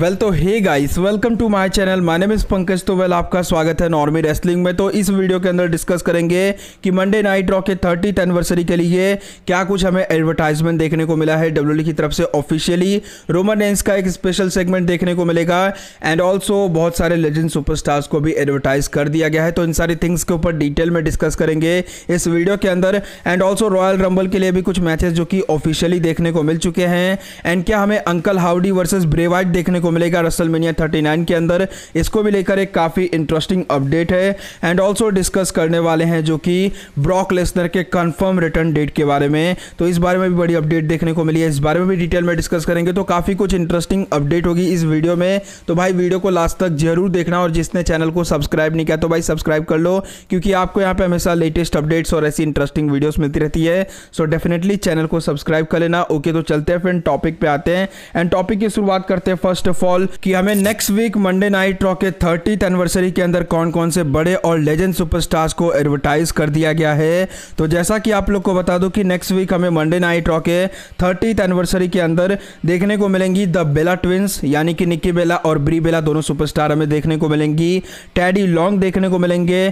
well तो hey guys welcome to my channel my name is Pankaj तो well आपका स्वागत है नॉर्मी रेसलिंग में तो इस वीडियो के अंदर डिस्कस करेंगे कि मंडे नाइट रॉक के थर्टीथ एनिवर्सरी के लिए क्या कुछ हमें एडवर्टाइजमेंट देखने को मिला है डब्ल्यू की तरफ से ऑफिशियली रोमन डेंस का एक स्पेशल सेगमेंट देखने को मिलेगा एंड ऑल्सो बहुत सारे लेजेंड सुपरस्टार्स को भी एडवर्टाइज कर दिया गया है तो इन सारी थिंग्स के ऊपर डिटेल में डिस्कस करेंगे इस वीडियो के अंदर एंड ऑल्सो रॉयल रंबल के लिए भी कुछ मैचेस जो कि ऑफिशियली देखने को मिल चुके हैं एंड क्या हमें अंकल हाउडी वर्सेज ब्रेवाइट देखने को को मिलेगा रसल मिनिया थर्टी के अंदर इसको भी लेकर एक काफ़ी इंटरेस्टिंग अपडेट है एंड ऑल्सो डिस्कस करने वाले हैं जो कि ब्रॉक लेसनर के कन्फर्म रिटर्न डेट के बारे में तो इस बारे में भी बड़ी अपडेट देखने को मिली है इस बारे में भी डिटेल में डिस्कस करेंगे तो काफ़ी कुछ इंटरेस्टिंग अपडेट होगी इस वीडियो में तो भाई वीडियो को लास्ट तक जरूर देखना और जिसने चैनल को सब्सक्राइब नहीं किया तो भाई सब्सक्राइब कर लो क्योंकि आपको यहाँ पे हमेशा लेटेस्ट अपडेट्स और ऐसी इंटरेस्टिंग वीडियोस मिलती रहती है सो डेफिनेटली चैनल को सब्सक्राइब कर लेना ओके तो चलते हैं फ्रेंड टॉपिक पे आते हैं एंड टॉपिक की शुरुआत करते हैं फर्स्ट ऑफ ऑल कि हमें next week Monday night Raw के थर्टीथ एनिवर्सरी के अंदर कौन कौन से बड़े और लेजेंड सुपरस्टार्स को एडवर्टाइज कर दिया गया है तो जैसा कि आप लोग को बता दूं कि नेक्स्ट वीक हमें मंडे नाइट रॉ के थर्टीथ एनिवर्सरी के अंदर देखने को मिलेंगी द बेला ट्विंस यानी कि निक्की बेला और ब्री बेला दोनों सुपरस्टार हमें देखने को मिलेंगी टैडी लॉन्ग देखने को मिलेंगे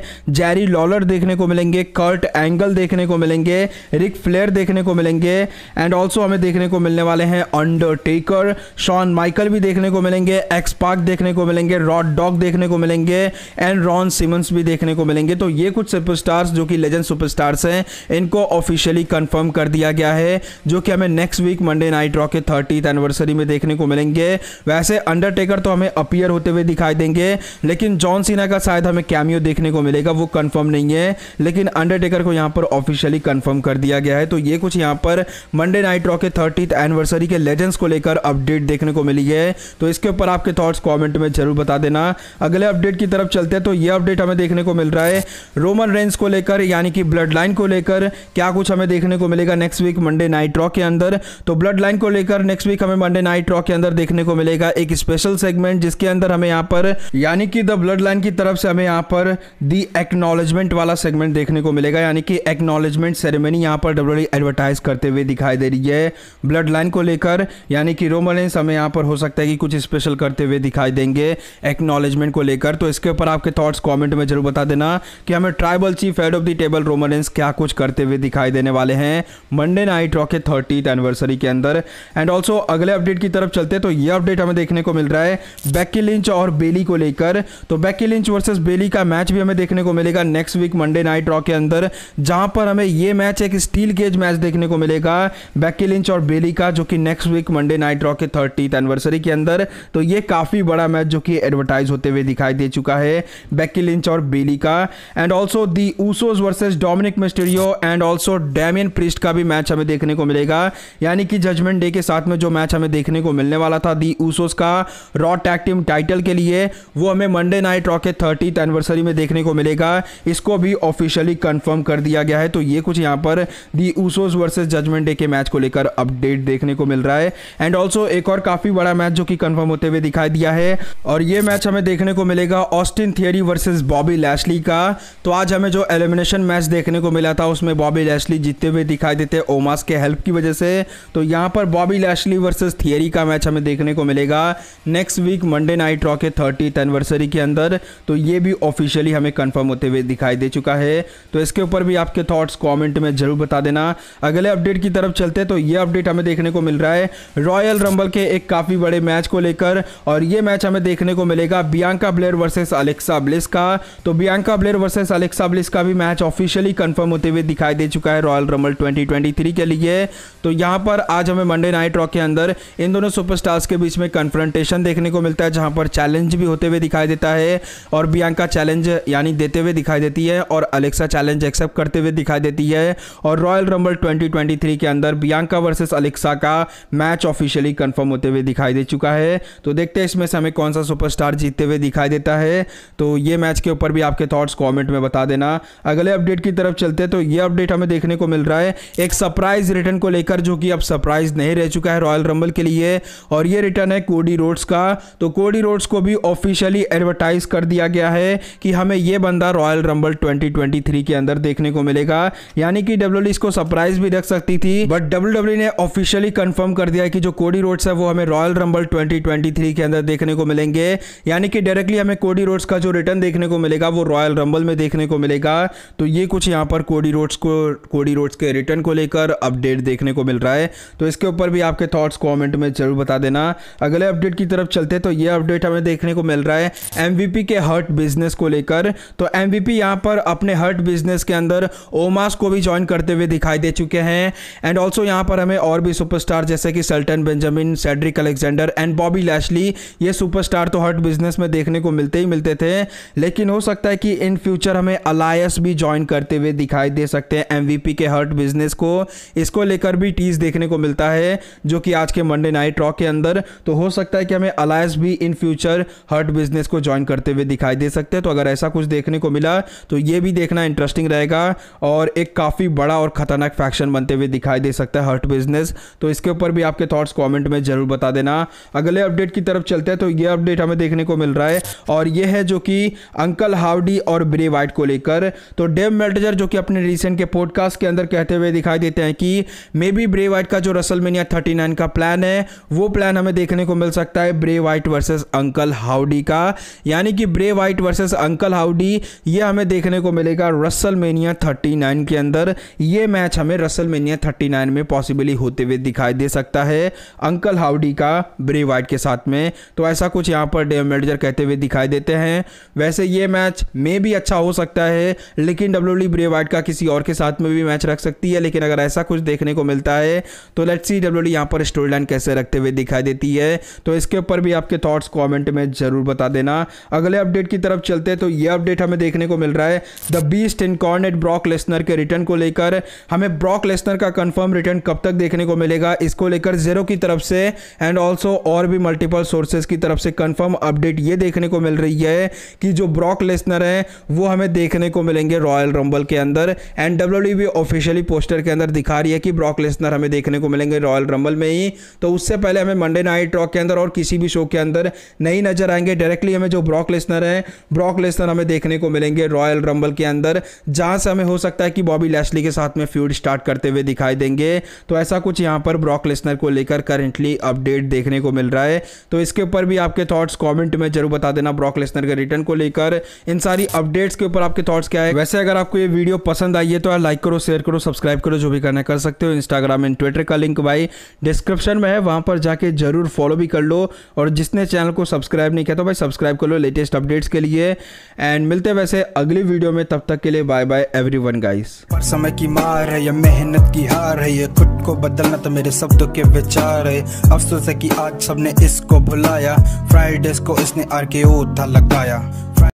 जैरी लॉलर देखने को मिलेंगे कर्ट एंगल देखने को मिलेंगे रिक फ्लेयर देखने को मिलेंगे एंड ऑल्सो हमें देखने को मिलने वाले हैं अंडरटेकर शॉन माइकल भी देखने देखने को मिलेंगे एक्स पार्क देखने को मिलेंगे रॉड डॉग देखने को मिलेंगे एंड रॉन सिमंस भी देखने को मिलेंगे तो ये कुछ सुपरस्टार्स जो कि लेजेंड सुपरस्टार्स हैं इनको ऑफिशियली कंफर्म कर दिया गया है जो कि हमें next week Monday night Raw के थर्टी एनिवर्सरी में देखने को मिलेंगे वैसे अंडरटेकर तो हमें अपियर होते हुए दिखाई देंगे लेकिन जॉन सीना का शायद हमें कैमियो देखने को मिलेगा वो कन्फर्म नहीं है लेकिन अंडरटेकर को यहाँ पर ऑफिशियली कन्फर्म कर दिया गया है तो ये कुछ यहाँ पर मंडे नाइट रॉक के थर्टी एनिवर्सरी के लेजेंड्स को लेकर अपडेट देखने को मिली है तो इसके ऊपर आपके थॉट्स कॉमेंट में जरूर बता देना अगले अपडेट की तरफ चलते हैं तो ये अपडेट हमें देखने को मिल रहा है रोमन रेंस को लेकर यानी कि ब्लड लाइन को लेकर क्या कुछ हमें देखने को मिलेगा next week Monday night Raw के अंदर तो ब्लड लाइन को लेकर नेक्स्ट वीक हमें मंडे नाइट रॉक के अंदर देखने को मिलेगा एक स्पेशल सेगमेंट जिसके अंदर हमें यहाँ पर यानी कि द ब्लड लाइन की तरफ से हमें यहाँ पर दी एक्नोलेजमेंट वाला सेगमेंट देखने को मिलेगा यानी कि एक्नोलेजमेंट सेरेमनी यहाँ पर डब्ल्यू एडवर्टाइज e करते हुए दिखाई दे रही है ब्लड लाइन को लेकर यानी कि रोमन रेंस हमें यहाँ पर हो सकता है कि कुछ स्पेशल करते हुए दिखाई देंगे एक्नॉलेजमेंट को लेकर तो इसके ऊपर आपके थॉट्स कमेंट में जरूर बता देना कि हमें tribal chief head of the table Roman Reigns क्या कुछ करते हुए दिखाई देने वाले हैं मंडे नाइट रॉके थर्टी एनिवर्सरी के अंदर एंड ऑल्सो अगले अपडेट की तरफ चलते तो यह अपडेट हमें देखने को मिल रहा है बैकी लिंच और बेली को लेकर तो बैकी लिंच वर्सेज बेली का मैच भी हमें देखने को मिलेगा next week Monday night Raw के अंदर जहां पर हमें यह मैच एक स्टील केज मैच देखने को मिलेगा बैकी लिंच और बेली का जो कि next week Monday night Raw के थर्टी एनिवर्सरी के अंदर अंदर तो ये काफ़ी बड़ा मैच जो कि एडवर्टाइज होते हुए दिखाई दे चुका है बैकी लिंच और बेली का and also the Usos versus Dominik Mysterio and also Damian Priest का भी मैच हमें देखने को मिलेगा यानी कि जजमेंट डे के साथ में जो मैच हमें देखने को मिलने वाला था दी ऊसोज का रॉ टैक टीम टाइटल के लिए वो हमें मंडे नाइट रॉ के थर्टी एनिवर्सरी में देखने को मिलेगा इसको भी ऑफिशियली कन्फर्म कर दिया गया है तो ये कुछ यहाँ पर the Usos versus Judgment Day के मैच को लेकर अपडेट देखने को मिल रहा है एंड ऑल्सो एक और काफ़ी बड़ा मैच जो कि कंफर्म होते हुए दिखाई दिया है और ये मैच हमें देखने को मिलेगा Austin Theory versus Bobby Lashley का तो आज हमें जो एलिमिनेशन मैच देखने को मिला था उसमें बॉबी लैशली जीतते हुए दिखाई देते ओमास के हेल्प की वजह से तो यहाँ पर बॉबी लैशली वर्सेज थियरी का मैच हमें देखने को मिलेगा नेक्स्ट वीक मंडे नाइट रॉके थर्टी एनिवर्सरी के अंदर तो ये भी ऑफिशियली हमें कन्फर्म होते हुए दिखाई दे चुका है तो इसके ऊपर भी आपके थॉट्स कॉमेंट में जरूर बता देना अगले अपडेट की तरफ चलते तो ये अपडेट हमें देखने को मिल रहा है रॉयल रंबल के एक काफ़ी बड़े मैच को लेकर और ये मैच हमें देखने को मिलेगा Bianca Belair versus Alexa Bliss का तो Bianca Belair versus Alexa Bliss का भी मैच ऑफिशियली कंफर्म होते हुए दिखाई दे चुका है रॉयल रमल 2023 के लिए तो यहाँ पर आज हमें मंडे नाइट रॉक के अंदर इन दोनों सुपरस्टार्स के बीच में कन्फ्रंटेशन देखने को मिलता है जहाँ पर चैलेंज भी होते हुए दिखाई देता है और बियांका चैलेंज यानी देते हुए दिखाई देती है और अलेक्सा चैलेंज एक्सेप्ट करते हुए दिखाई देती है और रॉयल रंबल 2023 के अंदर बियांका वर्सेस अलेक्सा का मैच ऑफिशियली कंफर्म होते हुए दिखाई दे चुका है है तो देखते हैं इसमें से हमें कौन सा सुपरस्टार जीतते हुए दिखाई देता है तो ये मैच के ऊपर भी आपके थॉट्स कमेंट में बता देना अगले अपडेट की तरफ चलते हैं तो ये अपडेट हमें देखने को मिल रहा है एक सरप्राइज रिटर्न को लेकर जो कि अब सरप्राइज नहीं रह चुका है रॉयल रंबल के लिए और ये रिटर्न है कोडी रोड्स का तो कोडी रोड्स को भी ऑफिशियली एडवर्टाइज कर दिया गया है कि हमें यह बंदा रॉयल रंबल ट्वेंटी के अंदर देखने को मिलेगा यानी कि डब्ल्यू e इसको सरप्राइज भी रख सकती थी बट डब्ल्यू e ने ऑफिशियली कंफर्म कर दिया है कि जो कोडी रोड्स है वो हमें रॉयल रंबल ट्वेंटी 2023 के अंदर देखने को मिलेंगे यानी कि डायरेक्टली हमें कोडी रोड्स का जो रिटर्न देखने को मिलेगा वो रॉयल रंबल में देखने को मिलेगा तो ये कुछ यहाँ पर कोडी रोड्स को कोडी रोड्स के रिटर्न को लेकर अपडेट देखने को मिल रहा है तो इसके ऊपर भी आपके थाट्स कॉमेंट में जरूर बता देना अगले अपडेट की तरफ चलते तो ये अपडेट हमें देखने को मिल रहा है एम के हर्ट बिजनेस को लेकर तो एम वी पर अपने हर्ट बिजनेस के अंदर ओमास को भी ज्वाइन करते हुए दिखाई दे चुके हैं एंड ऑल्सो यहाँ पर हमें और भी सुपरस्टार जैसे कि Shelton Benjamin Cedric Alexander and Bobby Lashley ये सुपरस्टार तो हर्ट बिजनेस में देखने को मिलते ही मिलते थे लेकिन हो सकता है कि इन फ्यूचर हमें अलायस भी ज्वाइन करते हुए दिखाई दे सकते हैं एमवीपी के हर्ट बिजनेस को इसको लेकर भी टीज देखने को मिलता है जो कि आज के मंडे नाइट रॉक के अंदर तो हो सकता है कि हमें अलायस भी इन फ्यूचर हर्ट बिजनेस को ज्वाइन करते हुए दिखाई दे सकते हैं तो अगर ऐसा कुछ देखने को मिला तो ये भी देखना इंटरेस्टिंग रहेगा और एक काफ़ी बड़ा और ख़तरनाक फैक्शन बनते हुए दिखाई दे सकता है हर्ट बिजनेस तो इसके ऊपर भी आपके थॉट्स कमेंट में ज़रूर बता देना अगर अगले अपडेट की तरफ चलते हैं तो ये अपडेट हमें देखने को मिल रहा है और ये है जो कि अंकल हावडी और ब्रे वाइट को लेकर तो डेव मेल्टजर जो कि अपने रिसेंट के पॉडकास्ट के अंदर कहते हुए दिखाई देते हैं कि मे बी ब्रे वाइट का जो रसल रसलमेनिया 39 का प्लान है वो प्लान हमें देखने को मिल सकता है Bray Wyatt versus uncle howdy का यानी कि Bray Wyatt versus uncle howdy ये हमें देखने को मिलेगा रसलमेनिया 39 के अंदर ये मैच हमें रसलमेनिया 39 में पॉसिबली होते हुए दिखाई दे सकता है अंकल हाउडी का ब्रे वाइट के साथ में तो ऐसा कुछ यहाँ पर डेव मेडजर कहते हुए दिखाई देते हैं वैसे ये मैच मे भी अच्छा हो सकता है लेकिन डब्ल्यू डी ब्रे वाइट का किसी और के साथ में भी मैच रख सकती है लेकिन अगर ऐसा कुछ देखने को मिलता है तो लेट्स सी डब्ल्यू यहाँ पर स्टोरी लाइन कैसे रखते हुए दिखाई देती है तो इसके ऊपर भी आपके थॉट्स कॉमेंट में ज़रूर बता देना अगले अपडेट की तरफ चलते तो ये अपडेट हमें देखने को मिल रहा है the Beast Incarnate Brock Lesnar के रिटर्न को लेकर हमें ब्रॉक लेसनर का कंफर्म रिटर्न कब तक देखने को मिलेगा इसको लेकर जीरो की तरफ से एंड ऑल्सो और और भी मल्टीपल सोर्सेज की तरफ से कंफर्म अपडेट ये देखने को मिल रही है कि जो ब्रॉक लेसनर हैं वो हमें देखने को मिलेंगे रॉयल रंबल के अंदर एंड डब्ल्यू भी ऑफिशियली पोस्टर के अंदर दिखा रही है कि ब्रॉक लेसनर हमें देखने को मिलेंगे रॉयल रंबल में ही तो उससे पहले हमें मंडे नाइट रॉक के अंदर और किसी भी शो के अंदर नहीं नजर आएंगे डायरेक्टली हमें जो ब्रॉक लेसनर हैं ब्रॉक लेसनर हमें देखने को मिलेंगे रॉयल रंबल के अंदर जहां से हमें हो सकता है कि बॉबी लैशली के साथ में फ्यूड स्टार्ट करते हुए दिखाई देंगे तो ऐसा कुछ यहाँ पर ब्रॉक लेसनर को लेकर करेंटली अपडेट देखने को मिल रहा है तो इसके ऊपर भी आपके थॉट्स कमेंट में जरूर बता देना ब्रॉक लेसनर के रिटर्न को लेकर इन सारी अपडेट्स के ऊपर आपके थॉट्स क्या है वैसे अगर आपको ये वीडियो पसंद आई है तो लाइक करो शेयर करो सब्सक्राइब करो जो भी करना कर सकते हो इंस्टाग्राम एंड ट्विटर का लिंक भाई डिस्क्रिप्शन में है वहां पर जाके जरूर फॉलो भी कर लो और जिसने चैनल को सब्सक्राइब नहीं किया तो भाई सब्सक्राइब कर लो लेटेस्ट अपडेट्स के लिए एंड मिलते वैसे अगली वीडियो में तब तक के लिए bye bye everyone guys समय की मार है या मेहनत की हार है ये खुद को बदलना तो मेरे शब्दों के विचार है अफसोस है कि आज सब ने इसको भुलाया फ्राइडेस को इसने आर था लगाया